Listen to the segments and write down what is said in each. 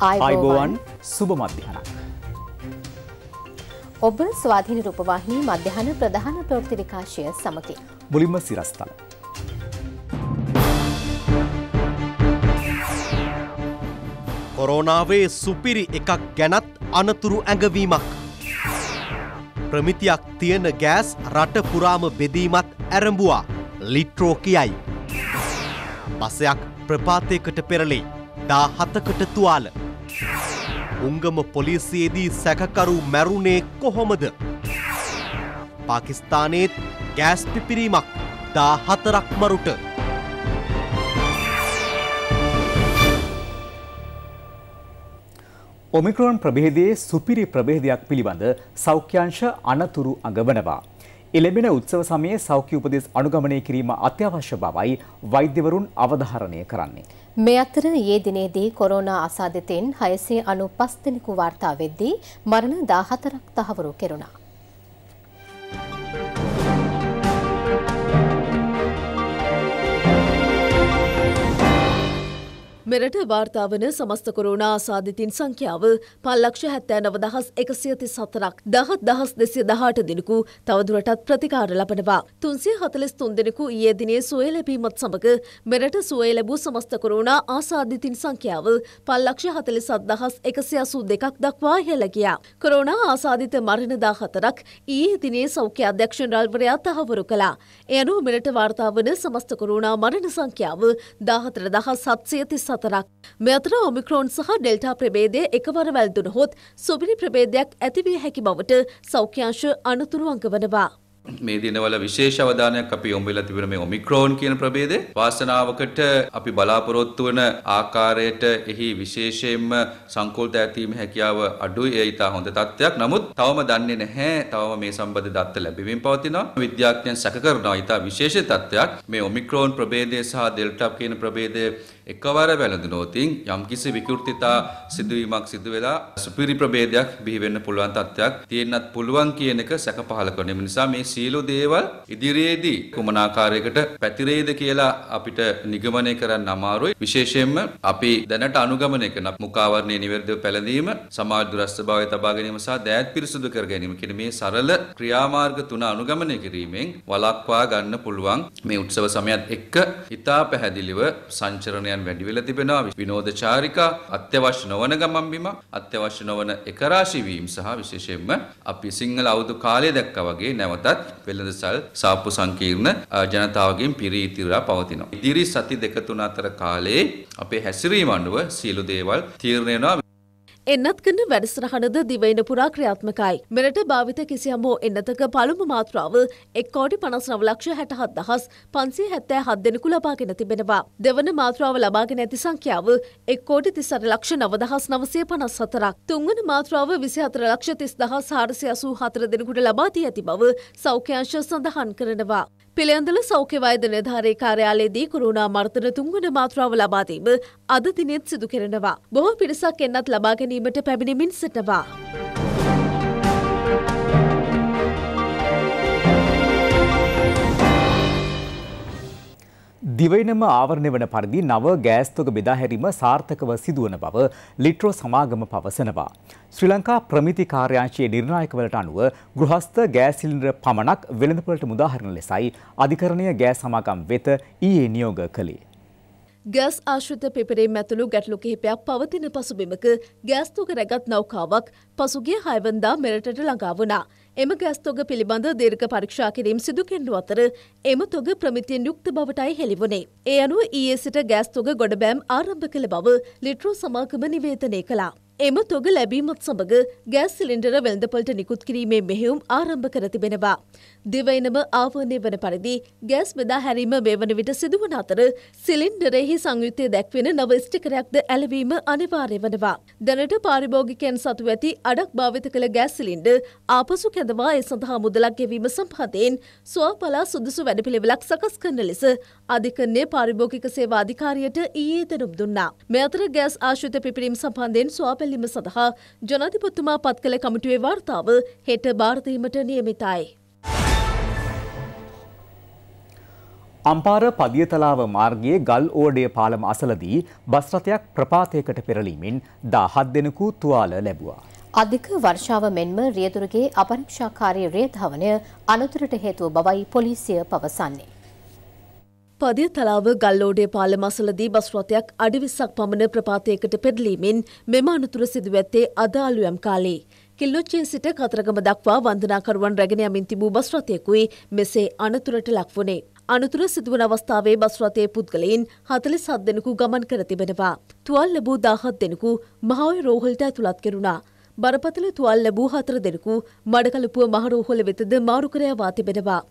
අයිබෝවන් සුබ මධ්‍යහනක්. ඔබ ස්වාධීන රූපවාහිනී මධ්‍යහන ප්‍රධාන ප්‍රෘති විකාශය සමකි. මුලින්ම සිරස්ථල. කොරෝනාවේ සුපිරි එකක් ගැනත් අනතුරු ඇඟවීමක්. ප්‍රමිතියක් තියෙන ගෑස් රට පුරාම බෙදීමත් ඇරඹුවා ලිට්‍රෝ කියයි. බසයක් ප්‍රපාතයකට පෙරලේ දා හතකට තුවාල. උංගම පොලිසියේදී සැකකරු මැරුණේ කොහොමද? පාකිස්තානයේත් ගෑස් පිපිරීමක් දා හතරක් මරුට. ඔමික්‍රෝන් ප්‍රභේදයේ සුපිරි ප්‍රභේදයක් පිළිබඳ සෞඛ්‍යංශ අනතුරු අඟවනවා. එලෙබෙන උත්සව සමයේ සෞඛ්‍ය උපදෙස් අනුගමනය කිරීම අත්‍යවශ්‍ය බවයි වෛද්‍යවරුන් අවධාරණය කරන්නේ. මේ අතර ඊයේ දිනේදී කොරෝනා අසාධිතෙන් 695 දෙනෙකු වාර්තා වෙද්දී මරණ 14ක් තහවුරු කෙරුණා. මෙරට වාර්තාාවන සමස්ත කොරුණා ආසාධිතින් සංඛ්‍යාව පල්ලක්ෂ හැත්තෑ නවදහස් එකසියති සතරක් දහත් දහස් දෙසිය දහට දෙනෙකු තවදුරටත් ප්‍රතිකාර ලබනවා. තුන්සේ හතලෙස් තුන් දෙනෙකු ඒ දිනේ සුවය ලැබීමත් සමඟ මෙරට සුවය ලැබූ සමස්ත කොරුණා ආසාධිතින් සංඛ්‍යාව පල්ලක්ෂ හතලි සත්දහස් එකසි අසූ දෙකක් දක්වා හෙලගියා. කොරුණා ආසාධිත මරණදා හතරක් ඒ දිනේ සෞඛ්‍ය අධ්‍යක්ෂණ රල්වරයා තහවුරු කලා. එයනු මෙරට වාර්තාාවන සමස්ත කොරුණා මරණ සංඛ්‍යාව දාහතර දහස් සත්සයති සත් සතරක්. මෙ අතර ඔමික්‍රෝන් සහ ඩෙල්ටා ප්‍රබේදය එකවර වැල්දුනහොත් සුබිරි ප්‍රබේදයක් ඇතිවිය හැකි බවට සෞඛ්‍යංශ අනතුරු අංගවනවා. මේ දිනවල විශේෂ අවධානයක් අපි යොමු වෙලා තිබෙන මේ ඔමික්‍රෝන් කියන ප්‍රභේදය වාසනාවකට අපි බලාපොරොත්තු වන ආකාරයට එහි විශේෂයෙන්ම සංකෝලත ඇතිවීම හැකියාව අඩුයි ඒ ඉතා හොඳ තත්ත්වයක්. නමුත් තවම දන්නේ නැහැ තවම මේ සම්බන්ධ දත්ත ලැබෙමින් පවතිනවා. විද්‍යාඥයන් සැක කරනවා ඉතා විශේෂ තත්ත්වයක් මේ ඔමික්‍රෝන් ප්‍රභේදය සහ ඩෙල්ටා කියන ප්‍රභේදය එකවර වැළඳුනෝතින් යම්කිසි විකෘතිතා සිදුවීමක් සිදු වෙලා සුපිරි ප්‍රභේදයක් බිහි වෙන්න පුළුවන් තත්ත්වයක් තියෙන්නත් පුළුවන් කියන එක සැක පහල කරන නිසා මේ සියලු දේවල් ඉදිරියේදී කුමනාකාරයකට පැතිරෙයිද කියලා අපිට නිගමනය කරන්න අමාරුයි විශේෂයෙන්ම අපි දැනට අනුගමනය කරන මුඛාවරණයේ නිවැරදිව පැළඳීම සමාජ දුරස්ථභාවය තබා ගැනීම සහ දෑත් පිරිසුදු කර ගැනීම කියන මේ සරල ක්‍රියාමාර්ග තුන අනුගමනය කිරීමෙන් වළක්වා ගන්න පුළුවන් මේ උත්සව සමයත් එක්ක ඉතා පැහැදිලිව සංචරණයන් ක්‍රියාදාමයන් වැඩි වෙලා තිබෙනවා විනෝද චාරිකා අත්‍යවශ්‍ය නොවන ගමන් බිමක් අත්‍යවශ්‍ය නොවන එකරාශී වීම සහ විශේෂයෙන්ම අපි සිංහල අවුරුදු කාලය දැක්කා වගේ නැවතත් වෙළඳසල් සාප්පු සංකීර්ණ ජනතාවගෙන් පිරී ඉතිරලා පවතිනවා. ඉදිරි සති දෙක තුන අතර කාලේ අපේ හැසිරීම අනුව සියලු දේවල් තීරණය වෙනවා එන්නත් කන වැඩසටහනද දිවයින පුරා ක්‍රියාත්මකයි. මෙරට භාවිත කිසියම් හෝ එන්නතක පළමු මාත්‍රාව එක් කෝටි පනස් නව ලක්ෂ හැටහත් දහස් පන්සේ හැත්තෑ හත් දෙනෙකු ලබාගෙන තිබෙනවා. දෙවන මාත්‍රාව ලබාගෙන ඇති සංඛ්‍යාව එක් කෝටි තිසර ලක්ෂ නවදහස් නවසය පනස් හතරක්. තුන්වන මාත්‍රාව විසි හතර ලක්ෂ තිස් දහස් හාරසි අසූ හතර දෙනෙකුට ලබාදී ඇති බව සෞඛ්‍යංශ සඳහන් කරනවා. පිළියඳල සෞඛ්‍ය වෛද්‍ය නිලධාරී කාර්යාලයේදී කොරෝනා මර්ධන තුන්වන මාත්‍රාව ලබා දීම අද දිනෙත් සිදු කරනවා. බොහෝ පිරිසක් එන්නත් ලබා ගැනීමට පැමිණෙමින් සිටනවා. දිවයිනම ආවරණය වන පරිදි නව ගෑස්තොක බෙදාහැරීම සාර්ථකව සිදුවන බව ලිට්‍රෝ සමාගම පවසනවා. ශ්‍රී ලංකා ප්‍රමිති කාර්යාංශයේ නිර්ණායකවලට අනුව ගෘහස්ත ගෑස් සිලින්ඩර් පමණක් වෙළඳපොළට මුදාහරණ ලෙසයි අධිකරණීය ගෑස් සමාගම් වෙත ඊයේ නියෝග කළේ. ගෑස් ආශ්‍රිත පිපරේ ඇතුළු ගැටලු කිහිපයක් පවතින පසුබිමක ගෑස්තුක රැගත් නෞකාවක් පසුගිය හයවන්දා මෙරටට ළඟා වුණා. එම ගස් තොග පිළිබඳ දීර්ඝ පරීක්ෂා කිරීම සිදු කෙරෙනු අතර එම තොග ප්‍රමිතියෙන් යුක්ත බවටයි හෙළිවුණේ. ඒ අනුව ඊයේ සිට ගෑස් තොග ගොඩබෑම් ආරම්භ කළ බව ලිට්‍රෝ සමාගම නිවේදනය කළා. එම තොග ලැබීමත් සමඟ ගෑස් සිලින්ඩර වෙළඳපොලට නිකුත් කිරීමේ මෙහෙයුම් ආරම්භ කර තිබෙනවා. දිවයිනම ආවර්ණය වන පරිදි ගෑස් බෙදා හැරීම මේ වන විට සිදුවන අතර සිලින්ඩරෙහි සංයුත්තය දැක්වෙන නව ස්ටිකරයක්ද ඇලවීම අනිවාර්ය වනවා. දැනට පාරිභෝගිකයන් සතු ඇති අඩක් භාවිත කළ ගෑස් සිලින්ඩ ආපසු කැඳවා ඒ සඳහා මුදලක් ගෙවීම සම්පහතයෙන් ස්වපලා සුදුසු වැඩපිළිවෙලක් සකස් කරන ලෙස අධිකරණය පාරිභෝගික සේවා අධිකාරියට ඊයේ දැනුම් දුන්නා. මේ අතර ගෑස් ආශ්‍රිත පිපිරීම් සම්බන්ධයෙන් ස්වාපල පැමිණිල්ලීම සඳහා ජනාධිපතිතුමා පත් කළ කමිටුවේ වාර්තාව හෙට භාරතීමට නියමිතයි. අම්පාර පදියතලාව මාර්ගයේ ගල් ඕඩය පාලම අසලදී බස්රථයක් ප්‍රපාතයකට පෙරලීමෙන් දා හත් දෙනකු තුවාල ලැබවා. අධික වර්ෂාව මෙන්ම රියදුරගේ අපරක්ෂාකාරී රියධාවනය අනතුරට හේතුව බවයි පොලිසිය පවසන්නේ. පදිය තලාව ගල්ලෝඩේ පාලමසලදී බස් රථයක් අඩි 20ක් පමණ ප්‍රපාතයකට පෙරලීමෙන් මෙම අනතුර සිදු ඇත්තේ අද අලුයම් කාලේ. කිල්ලොච්චිය සිට කතරගම දක්වා වන්දනාකරුවන් රැගෙන යමින් තිබූ බස් රථයකුයි මෙසේ අනතුරට ලක් වුණේ. අනතුර සිදුවන අවස්ථාවේ බස් රථයේ පුද්ගලයන් 47 දෙනෙකු ගමන් කර තිබෙනවා. තුවල් ලැබූ 17 දෙනෙකු මහවැලි රෝහලට ඇතුළත් කෙරුණා. බරපතල තුවල් ලැබූ 4 දෙනෙකු මඩකලපුව මහ රෝහල වෙතද මාරු කර යවා තිබෙනවා.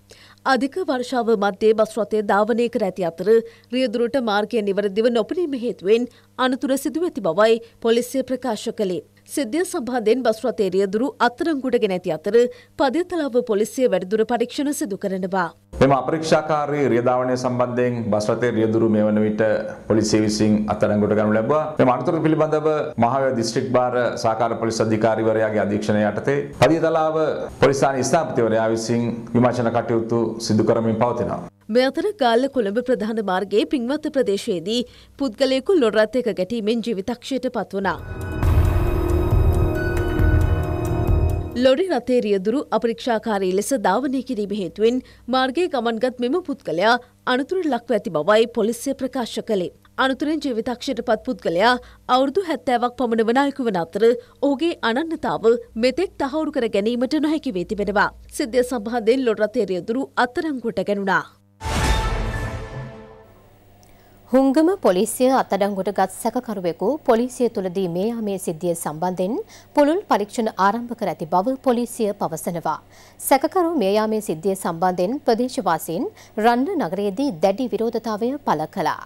අධික වර්ෂාව මධ්‍යයේ බස් රථය ධාවනය කර ඇති අතර රියදුරට මාර්ගය නිවැරදිව නොපනීම හේතුවෙන් අනතුර සිදු ඇති බවයි පොලිසිය ප්‍රකාශ කළේ. සිද්ධිය සම්බන්ධයෙන් බස් රථයේ රියදුරු අත්අඩංගුවට ගෙන ඇති අතර පදිතලාව පොලිසිය වැඩිදුර පරීක්ෂණ සිදු කරනවා. මෙම අපරීක්ෂාකාරී රියදාවනය සම්බන්ධයෙන් බස් රථයේ රියදුරු මේ වන විට පොලිසිය විසින් අත්අඩංගුවට ගනු ලැබුවා. මෙම අනතුරු පිළිබඳව මහවැව දිස්ත්‍රික් භාර සහකාර පොලිස් අධිකාරිවරයාගේ අධීක්ෂණය යටතේ පදිතලාව පොලිස් ස්ථාන ස්ථාපතිවරයා විසින් විමර්ශන කටයුතු සිදු කරමින් පවතිනවා. මේ අතර ගාල්ල කොළඹ ප්‍රධාන මාර්ගයේ පින්වත් ප්‍රදේශයේදී පුද්ගලයෙකු ලොරත් එක ගැටීමෙන් ජීවිතක්ෂයට පත් වුණා. ලොරි රථේ රියදුරු අපරීක්ෂාකාරී ලෙස ධාවනය කිරීම හේතුවෙන් මාර්ගයේ ගමන්ගත් මෙම පුද්ගලයා අනතුරට ලක්ව ඇති බවයි පොලිසිය ප්‍රකාශ කළේ. අනතුරෙන් ජීවිතක්ෂයට පත් පුද්ගලයා අවුරුදු හැත්තෑවක් පමණ වන අයෙකු වන අතර ඔහුගේ අනන්‍යතාව මෙතෙක් තහවුරු කර ගැනීමට නොහැකි වී තිබෙනවා. සිද්ධිය සම්බන්ධයෙන් ලොර් රථේ රියදුරු අත්අඩංගුවට ගැනුණා. හුංගම පොලිසිය අත්අඩංගුවට ගත් සැකකරුවෙකු පොලිසිය තුළදී මේ ආමේ සිද්ධිය සම්බන්ධයෙන් පුළුල් පරීක්ෂණ ආරම්භ කර ඇති බව පොලිසිය පවසනවා. සැකකරු මේ ආමේ සිද්ධිය සම්බන්ධයෙන් ප්‍රදේශවාසීන් රන්න නගරයේදී දැඩි විරෝධතාවය පළ කළා.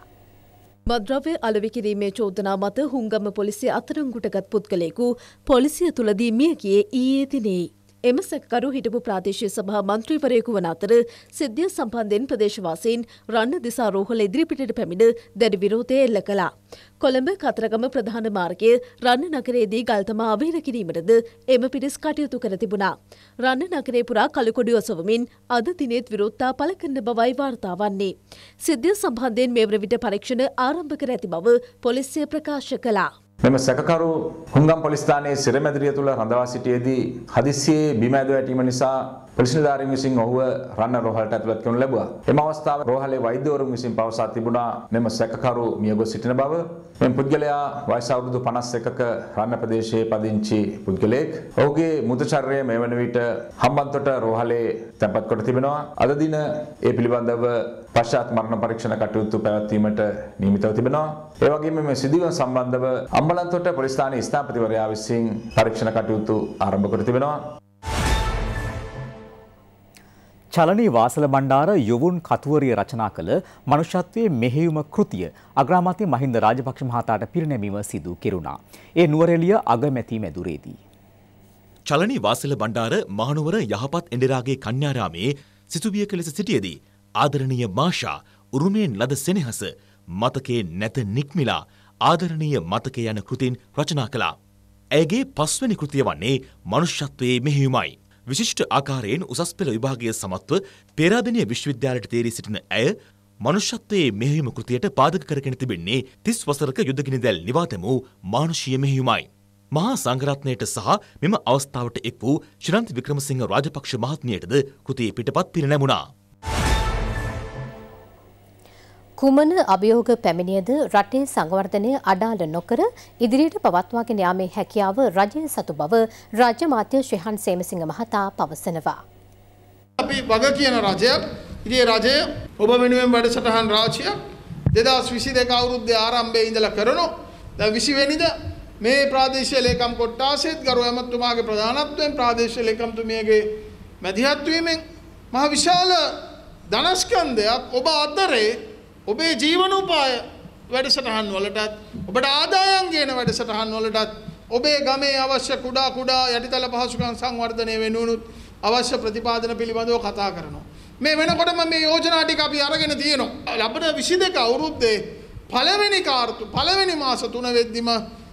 මද්‍රව්‍ය අලවිකිරීමේ චෝදනා මත හුංගම පොලිසිය අත්අඩංගුවට ගත් පුද්ගලයෙකු පොලිසිය තුළදී මිය ගියේ ඊයේ දිනේ. එම සැකකරු හිටපු ප්‍රාදේශය සභහා මන්ත්‍රීවරයෙකු වන අතර සිද්ධිය සම්පන්ධෙන් ප්‍රදේශවාසීන් රන්න දිසාරෝහල ඉදිරිපිටට පැමිණ දැඩි විරෝධය එල්ල කලා. කොළඹ කතරගම ප්‍රධාන මාර්ගය රන්න නගරේදී ගල්තමා අවේර කිරීමටද එම පිරිස් කටයුතු කර තිබුණා. රන්න නගරේ පුරා කළුකොඩි ඔසවමින් අද දිනෙත් විරෝත්තා පළ කරන බවයි වාර්තා වන්නේ. සිද්ධිය සම්බන්ධයෙන් මෙවර විට පරීක්ෂණ ආරම්භ කර ඇති බව පොලිසිය ප්‍රකාශ කළා. මෙම සැකකරු හුංගම් පොලිස්ථානයේ සිරමැදිරිය තුළ රඳවා සිටියේදී හදිස්සියේ බිම ඇද වැටීම නිසා පොලිසිනිලධාරීන් විසින් ඔහුව රන්න රෝහලට ඇතුළත් කරනු ලැබුවා. එම අවස්ථාවේ රෝහලේ වෛද්‍යවරුන් විසින් පවසා තිබුණා මෙම සැකකරු මියගොස් සිටින බව. මෙම පුද්ගලයා වයස අවුරුදු 51ක රන්න ප්‍රදේශයේ පදිංචි පුද්ගලයෙක්. ඔහුගේ මృత ශරීරය මෙවන විට හම්බන්තොට රෝහලේ තැන්පත් කොට තිබෙනවා. අද දින ඒ පිළිබඳව පශ්චාත් මරණ පරීක්ෂණ කටයුතු පැවැත්වීමට නියමිතව තිබෙනවා. ඒ වගේම මේ සිදුවීම සම්බන්ධව අම්බලන්තොට පොලිස් ස්ථානයේ ස්ථාපතිවරයා විසින් පරීක්ෂණ කටයුතු ආරම්භ කර තිබෙනවා. චලනී වාසල බණ්ඩාර යොවුන් කතුවරිය රචනා කළ මනුෂ්‍යත්වයේ මෙහෙයුම කෘතිය අග්‍රාමාත්‍ය මහින්ද රාජපක්ෂ මහතාට පිරිනැමීම සිදු කෙරුණා. ඒ නුවරඑළිය අගමැති මැදුරේදී. චලනී වාසල බණ්ඩාර මහනුවර යහපත් එඬරාගේ කන්‍යාරාමේ සිසුවියක ලෙස සිටියේදී ආදරණීය මාෂා උරුමයෙන් ලද සෙනෙහස මතකේ නැත නික්මිලා ආදරණීය මතකේ යන කෘතින් රචනා කළා. ඇයගේ පස්වැනි කෘතිය වන්නේ මනුෂ්‍යත්වයේ මෙහෙයුමයි. විශිෂ්ට ආකාරයෙන් උසස් පෙළ විභාගය සමත්ව පේරාදෙණිය විශ්වවිද්‍යාලයට තේරී සිටින ඇය මනුෂ්‍යත්වයේ මෙහෙයුම කෘතියට පාදක කරගෙන තිබෙන්නේ තිස් වසරක යුදගිනි දැල් නිවාතම වූ මානුෂීය මෙහෙයුමයි. මහා සංඝරත්නයට සහ මෙම අවස්ථාවට එක් වූ ශ්‍රන්ති වික්‍රමසිංහ රාජපක්ෂ මහත්මියටද කෘතියේ පිටපත් පිරිනැමුණා. කුමන අභියෝග පැමිණියද රටේ සංවර්ධනය අඩාල නොකර ඉදිරියට පවත්වාගෙන යාමේ හැකියාව රජය සතු බව රාජ්‍ය මාත්‍ය ශ්‍රහන් සේමසිංහ මහතා පවසනවා. අපි වග කියන රජයක් ඉදිේ රජය ඔබ වෙනුවෙන් වැඩසටහන් රාජ්‍යයක් දෙදස් විසි දෙක අවුරුද්ධ ආරම්භය ඉඳලා කරනු ද විසිවෙනිද මේ ප්‍රාදේශය ලේකම් කොට්ටාසෙත් ගරු ඇමත්තුමාගේ ප්‍රධානත්වයෙන් ප්‍රාදේශ ලේකම්තුමියගේ මැදිහත්වීමෙන් මහ විශාල ධනස්කන්දයක් ඔබ අතරේ ඔබේ ජීවනෝපාය වැඩසටහන් වලටත් ඔබට ආදායම් ගේන වැඩසටහන් වලටත් ඔබේ ගමේ අවශ්‍ය කුඩා කුඩා යටිතල පහසුකම් සංවර්ධනය වෙනුනුත් අවශ්‍ය ප්‍රතිපාදන පිළිබඳව කතා කරනවා. මේ වෙනකොටම මේ යෝජනා ටික අපි අරගෙන තියෙනවා. අපිට 22 අවුරුද්දේ පළවෙනි කාර්තු පළවෙනි මාස 3 වෙද්දිම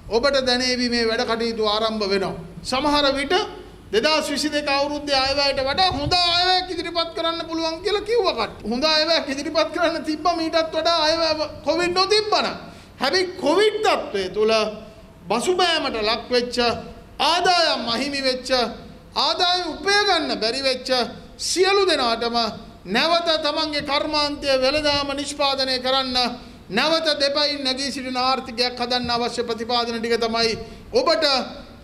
ඔබට දැනේවි මේ වැඩ කටයුතු ආරම්භ වෙනවා. සමහර විට දෙදස් විසි දෙක අවුරුද්ද අයවැයට වඩා හොඳ අයවැයක් ඉදිරිපත් කරන්න පුළුවන් කියලා කිව්වා කට්ටිය. හොඳ අයවැයක් ඉදිරිපත් කරන්න තිබ්බා මීටත් වඩා අයවැය කොවිඩ් නොතිබ්බනම්. හැබැයි කොවිඩ් තත්ත්වය තුළ බසුබෑමට ලක් වෙච්ච ආදායම් අහිමි වෙච්ච ආදායම් උපය ගන්න බැරි වෙච්ච සියලු දෙනාටම නැවත තමන්ගේ කර්මාන්තය වෙළඳාම නිෂ්පාදනය කරන්න නැවත දෙපයින් නැගී සිටින ආර්ථිකයක් හදන්න අවශ්‍ය ප්‍රතිපාදන ටික තමයි ඔබට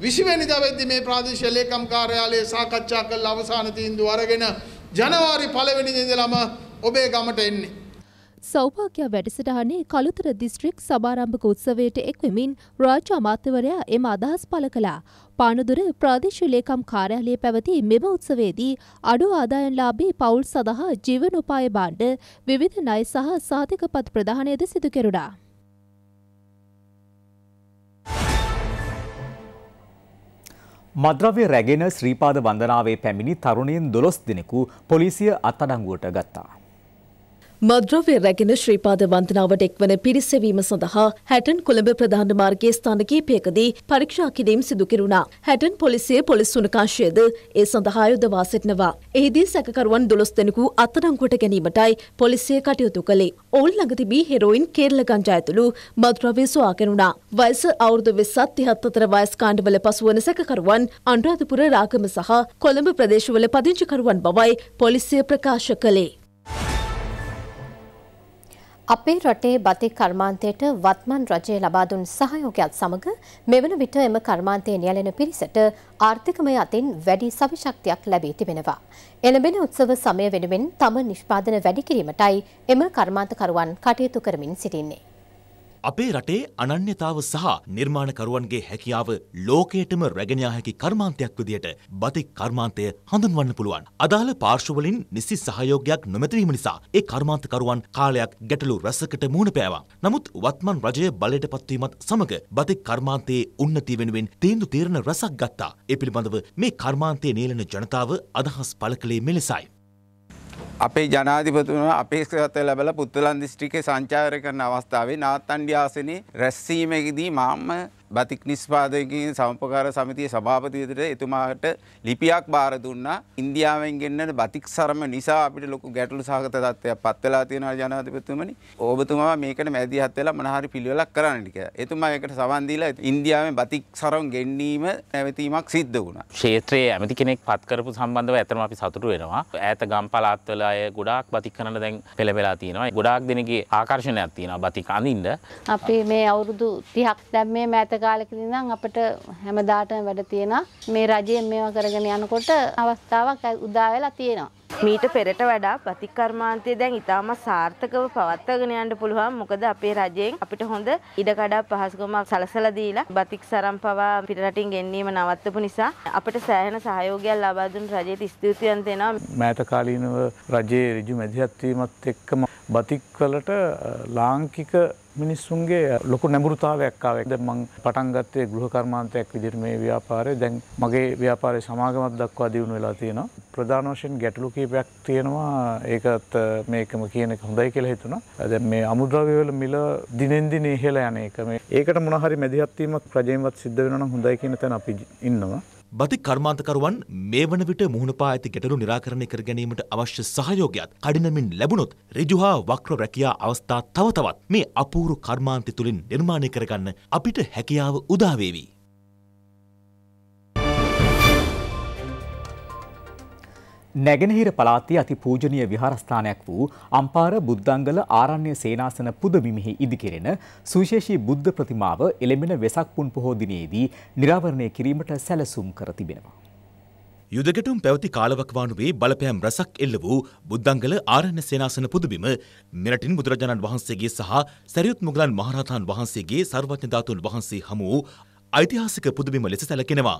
විසිවැනිදා වෙද්දි මේ ප්‍රාදේශීය ලේකම් කාර්යාලයේ සාකච්ඡා කළ අවසාන තීන්දුව අරගෙන ජනවාරි පළවෙනි ඉඳලම ඔබේ ගමට එන්නේ. සෞභාග්‍ය වැඩසටහනේ කළුතර දිස්ත්‍රික් සභාරම්භක උත්සවයට එක්වෙමින් රාජ්‍ය අමාත්‍යවරයා එම අදහස් පළ කළා. පානදුර ප්‍රාදේශීය ලේකම් කාර්යාලයේ පැවති මෙම උත්සවයේදී අඩු ආදායම්ලාභී පවුල් සඳහා ජීවනෝපාය භාණ්ඩ විවිධ ණය සහ සාධකපත් ප්‍රදානයද සිදු කෙරුණා. මද්‍රව්‍ය රැගෙන ශ්‍රීපාද වන්දනාවේ පැමිණි තරුණයන් දොළොස් දෙනෙකු පොලිසිය අත්අඩංගුවට ගත්තා. මද්‍රව්‍ය රැගෙන ශ්‍රීපාද වන්දනාවට එක්වන පිරිසවීම සඳහා හැටන් කොළඹ ප්‍රධාන මාර්ගයේ ස්ථාන කිහිපයකදී පරීක්ෂා කිරීම සිදු කෙරුණා. හැටන් පොලිසිය පොලිස් සුනකාංශයද ඒ සඳහා යොදවා සිටිනවා. එහිදී සැකකරුවන් 12 දෙනෙකු අත්අඩංගුවට ගැනීමටයි පොලිසිය කටයුතු කළේ. ඔවුන් ළඟ තිබී හෙරෝයින් කේරළ ගංජා ඇතුළු මද්‍රව්‍ය සොයා කෙරුණා. වයස අවුරුදු 20ත් 30ත් අතර වයස් කාණ්ඩවල පසුවන සැකකරුවන් අනුරාධපුර රාගම සහ කොළඹ ප්‍රදේශවල පදිංචිකරුවන් බවයි පොලිසිය ප්‍රකාශ කළේ. අපේ රටේ බතික් කර්මාන්තයට වත්මන් රජය ලබා දුන් සහයෝගයත් සමග මෙවන විට එම කර්මාන්තයේ නියැලෙන පිරිසට ආර්ථිකමය අතින් වැඩි සවිශක්තියක් ලැබී තිබෙනවා. එළඹෙන උත්සව සමය වෙනුවෙන් තම නිෂ්පාදන වැඩි කිරීමටයි එම කර්මාන්තකරුවන් කටයුතු කරමින් සිටින්නේ. අපේ රටේ අනන්‍යතාව සහ නිර්මාණකරුවන්ගේ හැකියාව ලෝකයටම රැගෙනයා හැකි කර්මාන්තයක් විදියට බතික් කර්මාන්තය හඳුන්වන්න පුළුවන්. අදාළ පාර්ශවලින් නිසි සහයෝගයක් නොමැතිවීම නිසා ඒ කර්මාන්තකරුවන් කාලයක් ගැටලු රැසකට මුහුණ පෑවා. නමුත් වත්මන් රජය බලයට පත්වීමත් සමග බතික් කර්මාන්තයේ උන්නති වෙනුවෙන් තීන්දුව තීරණ රැසක් ගත්තා. ඒ පිළිබඳව මේ කර්මාන්තයේ නේලන ජනතාව අදහස් පළ කළේ මෙලෙසයි. අපේ ජනාධිපතුන අපේක්ෂකත ලැබල පුත්තලන් දිස්ත්‍රිකේ සංචාරය කරන අවස්ථාවේ නාත්තන්ඩි ආසනේ රැස්වීමකදී මාම බතික් නිස්පාදයකින් සම්පකාර සමිතිය සභාපතිවිතට එතුමාට ලිපියක් බාර දුන්නා ඉන්දියාවෙන් ගෙන්න්නට බතික් සරම නිසා අපිට ලොකු ගැටලු සහගත තත්වය පත්වෙලා තියෙන ජනාධපතුමනි ඔබතුමා මේකට මැදිහත් වෙලා මනහරි පිළිවෙලක් කරන්නටික එතුමා එකට සවන්දීලා ඉන්දියාවෙන් බතික් සරම් ගෙන්වීම නැවතීමක් සිද්ධ වුණ ක්ෂේත්‍රයේ ඇමති කෙනෙක් පත්කරපු සම්බන්ධව ඇතම අපි සතුට වෙනවා ඇත ගම් පලාත්වල අය ගොඩක් බතික් කරන දැන් පෙළවෙලා තියෙනවා ගොඩක් දෙනගේ ආකර්ශණයක් තියෙන බතික අඳින්ද අපි මේ අවුරුදු තිහක් දැම් මේ මෑතක කාලෙක ඉඳන් අපිට හැමදාටම වැඩ තියෙනවා. මේ රජයෙන් මේවා කරගෙන යනකොට අවස්ථාවක් උදා වෙලා තියෙනවා. මීට පෙරට වඩා ප්‍රතිකර්මාන්තය දැන් ඉතාම සාර්ථකව පවත්වාගෙන යන්න පුළුවන්. මොකද අපේ රජයෙන් අපිට හොඳ ඉඩකඩ පහසුකමක් සලසලා දීලා බතික් සරම් පවා පිට රටින් ගෙන්වීම නවත්තපු නිසා අපිට සෑහෙන සහයෝගයක් ලබා දුන් රජයට ස්තුතියන් දෙනවා. මෑත කාලීනව රජයේ ඍජු මැදිහත් වීමත් එක්කම බතික් වලට ලාංකික මිනිස්සුන්ගේ ලොකු නැඹුරුතාවයක් ආවේ. දැන් මම පටන් ගත්තේ ගෘහ කර්මාන්තයක් විදිහට මේ ව්‍යාපාරය. දැන් මගේ ව්‍යාපාරයේ සමාගමක් දක්වා දියුණු වෙලා තියෙනවා. ප්‍රධාන වශයෙන් ගැටලු කීපයක් තියෙනවා. ඒකත් මේකම කියන එක හොඳයි කියලා හිතුණා. දැන් මේ අමුද්‍රව්‍ය වල මිල දිනෙන් දින ඉහළ යන එක මේ ඒකට මොන හරි මැදිහත් වීමක් රජයෙන්වත් සිද්ධ වෙනවා නම් හොඳයි කියන තැන අපි ඉන්නවා. බති කර්මාන්තකරුවන් මේ වන විට මුහුණපා ඇති ගැටලු නිරාකරණය කර ගැනීමට අවශ්‍ය සහයෝගයක් කඩිනමින් ලැබුණොත් ඍජුහා වක්‍ර රැකියා අවස්ථා තව තවත් මේ අපූරු කර්මාන්තය තුලින් නිර්මාණය කරගන්න අපිට හැකියාව උදා වේවි. නැගෙනහිර පළාතේ අති පූජනීය විහාරස්ථානයක් වූ අම්පාර බුද්ධංගල ආරණ්‍ය සේනාසන පුදබිමෙහි ඉදිකෙරෙන සුවිශේෂී බුද්ධ ප්‍රතිමාව එළඹෙන වෙසක් පුන් පොහෝ දිනයේදී නිරාවරණය කිරීමට සැලසුම් කර තිබෙනවා. යුදගටුම් පැවති කාලවකවානුවේ බලපෑම් රසක් එල්ල වූ බුද්ධංගල ආරණ්‍ය සේනාසන පුදබිම මෙරටින් බුදුරජාණන් වහන්සේගේ සහ සැරියුත් මුගලන් මහරහතන් වහන්සේගේ සර්වඥ ධාතුන් වහන්සේ හමු වූ ඓතිහාසික පුදබිම ලෙස සැලකෙනවා.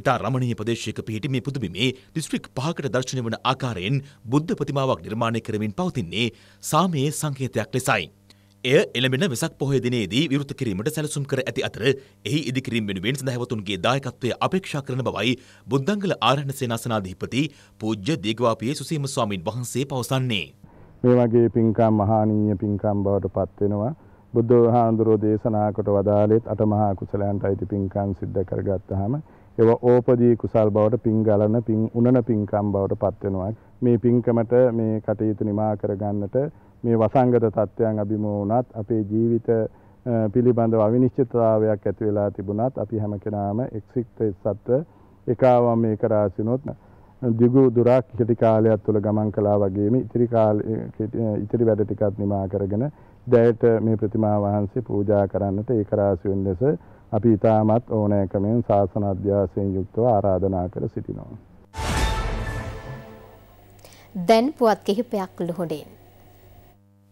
ඉතා රමණීය ප්‍රදේශයක පිහිටි මේ පුදුබිමේ දිස්ත්‍රික් පහකට දර්ශනය වන ආකාරයෙන් බුද්ධ ප්‍රතිමාවක් නිර්මාණය කරමින් පවතින්නේ සාමයේ සංකේතයක් ලෙසයි. එය එළඹෙන වෙසක් පොහොය දිනේදී විවෘත කිරීමට සැලසුම් කර ඇති අතර එහි ඉදිකිරීම වෙනුවෙන් සදහැවතුන්ගේ දායකත්වය අපේක්ෂා කරන බවයි බුද්ධංගල ආරණ්‍ය සේනාසනාධිපති පූජ්‍ය දීගවාපියේ සුසීම ස්වාමින් වහන්සේ පවසන්නේ. මේ වගේ පින්කම් මහානීය පින්කම් බවට පත් වෙනවා. බුද්ධ හාමුදුරෝ දේශනා කොට වදාළෙත් අටමහා කුසලයන්ට අයිති පින්කම් සිද්ධ කරගත්තාම ඒවා ඕපදී කුසල් බවට පිං ගලන පිං උනන පිංකම් බවට පත් වෙනවා. මේ පිංකමට මේ කටයුතු නිමා කරගන්නට මේ වසංගත තත්ත්වයන් අභිමුව වුණත් අපේ ජීවිත පිළිබඳව අවිනිශ්චිතතාවයක් ඇති වෙලා තිබුණත් අපි හැම කෙනාම එක්සික්ත සත්ව එකාවම් මේක රාසිනොත් දිගු දුරක් කෙටි කාලයක් තුළ ගමන් කළා වගේම ඉතිරි ඉතිරි වැඩ ටිකත් නිමා කරගෙන දැයට මේ ප්‍රතිමා වහන්සේ පූජා කරන්නට ඒක රාසි වෙන ලෙස අපි ඉතාමත් ඕනෑකමෙන් ශාසන අධ්‍යාසයෙන් යුක්තව ආරාධනා කර සිටිනවා. දැන් පුවත් කිහිපයක් ලොහොඩෙන්.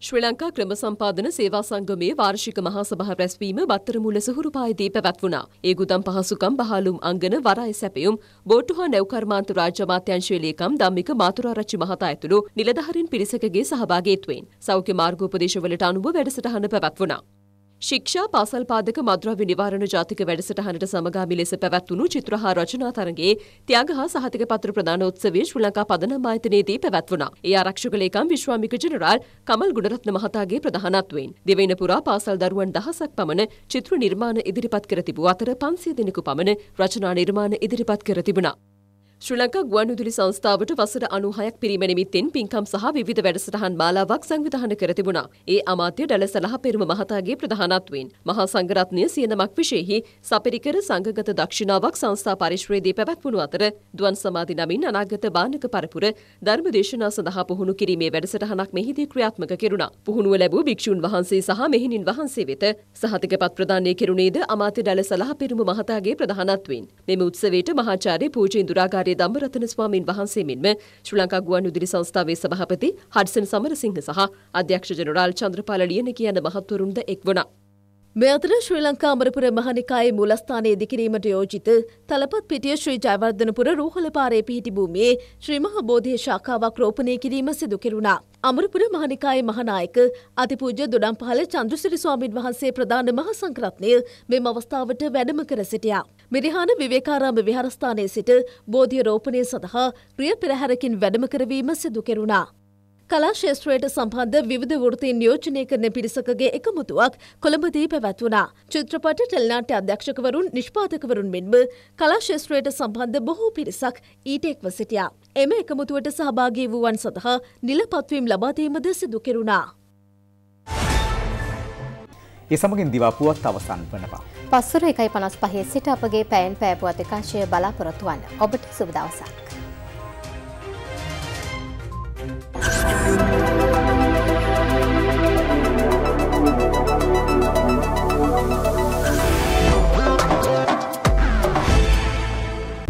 ශ්‍රී ලංකා ක්‍රම සම්පාදන සේවා සංගමයේ වාර්ෂික මහා සභා රැස්වීම බත්තරමුල්ල සුහුරුපායේදී පැවැත්වුණා. ඒ ගුදම් පහසුකම් බහලුම් අංගන වරාය සැපයුම් බෝට්ටු හා නැව් කර්මාන්ත රාජ්‍ය අමාත්‍යාංශයේ ලේකම් ධම්මික මාතුරාරච්චි මහතා ඇතුළු නිලධාරීන් පිරිසකගේ සහභාගීත්වයෙන් සෞඛ්‍ය මාර්ගෝපදේශවලට අනුව වැඩසටහන පැවැත්වුණා. ශික්ෂා පාසල් පාදක මද්‍රව්‍ය නිවාරණ ජාතික වැඩසටහනට සමගාමි ලෙස පැවැත්වුණු චිත්‍ර හා රචනා තරගේ ත්‍යාග හා සහතික පත්‍ර ප්‍රදාන උත්සවයේ ශ්‍රී ලංකා පදනම් ආයතනයේදී පැවැත්වුණා. ඒ ආරක්ෂක ලේකම් විශ්වාමික ජෙනරාල් කමල් ගුණරත්න මහතාගේ ප්‍රධානත්වයෙන් දෙවෙන පුරා පාසල් දරුවන් දහසක් පමණ චිත්‍ර නිර්මාණ ඉදිරිපත් කර තිබූ අතර 500 දෙනෙකු පමණ රචනා නිර්මාණ ඉදිරිපත් කර තිබුණා. ශ්‍රී ලංකා ගුවන්විදුලි සංස්ථාවට වසර 96ක් පිරීම නිමිත්තෙන් පින්කම් සහ විවිධ වැඩසටහන් මාලාවක් සංවිධානය කර තිබුණා. ඒ අමාත්‍ය ඩලසලහ පෙරුම මහතාගේ ප්‍රධානත්වයෙන් මහා සංඝරත්නය සියනමක් විශේෂෙහි සපිරිකර සංඝගත දක්ෂිනාවක් සංස්ථා පරිශ්‍රයේදී පැවැත්වුණු අතර දුවන් සමාධි නමින් අනාගත බානක පරපුර ධර්ම දේශනා සඳහා පුහුණු කිරීමේ වැඩසටහනක් මෙහිදී ක්‍රියාත්මක කෙරුණා. පුහුණුව ලැබූ භික්ෂුන් වහන්සේ සහ මෙහෙණින් වහන්සේ වෙත සහතිකපත් ප්‍රදානය කෙරුණේද අමාත්‍ය ඩලසලහ පෙරුම මහතාගේ ප්‍රධානත්වයෙන්. මෙම උත්සවයට මහාචාර්ය පූජ්‍ය ඉන්දුරාගාර ආචාර්ය දඹරතන ස්වාමින් වහන්සේ මෙන්ම ශ්‍රී ලංකා ගුවන් විදුලි සංස්ථාවේ සභාපති හඩ්සන් සමරසිංහ සහ අධ්‍යක්ෂ ජනරාල් චන්ද්‍රපාල ලියනක යන මහත්වරුන්ද එක් වුණා. මේ අතර ශ්‍රී ලංකා අමරපුර මහනිකායේ මූලස්ථානයේ ඉදිකිරීමට යෝජිත තලපත් පිටිය ශ්‍රී ජයවර්ධනපුර රූහලපාරේ පිහිටි භූමියේ ශ්‍රී මහ බෝධිය ශාඛාවක් රෝපණය කිරීම සිදු කෙරුණා. අමරපුර මහනිකායේ මහනායක අතිපූජ්‍ය දොඩම්පහල චන්ද්‍රසිරි ස්වාමින් වහන්සේ ප්‍රධාන මහ සංඝරත්නය මෙම අවස්ථාවට වැඩම කර සිටියා. මිරිහාන විවේකාරාම විහාරස්ථානයේ සිට බෝධිය රෝපණය සඳහා ක්‍රිය පෙරහැරකින් වැඩම කරවීම සිදු කෙරුණා. කලා ශේෂත්‍රයට සම්බන්ධ විධ වෘතින් නියෝජනය කරන පිරිසකගේ එකමුතුවක් කොළඹදී පැවැත්වනා. චිත්‍රපට ටෙල්නාට අධ්‍යක්ෂකවරුන් නිෂ්පාතකවරුන් මෙන්ම කලා ශේෂත්‍රයට සම්බන්ධ බොහෝ පිරිසක් ඊටෙක්ව සිටියා. එම එකමුතුවට සහභාගී වූවන් සඳහා නිල පත්වීම් ලබාදීමද සිදු කෙරුණා. ඒ සමගින් දිවාපුවත් අවසන් වනවා. පස්සුර එකයි පනස් පහේ සිට අපගේ පැයන් පෑපුවත් එකංශය බලාපොරොත්තුවන්න ඔබට සුබදවසක්. Thank you.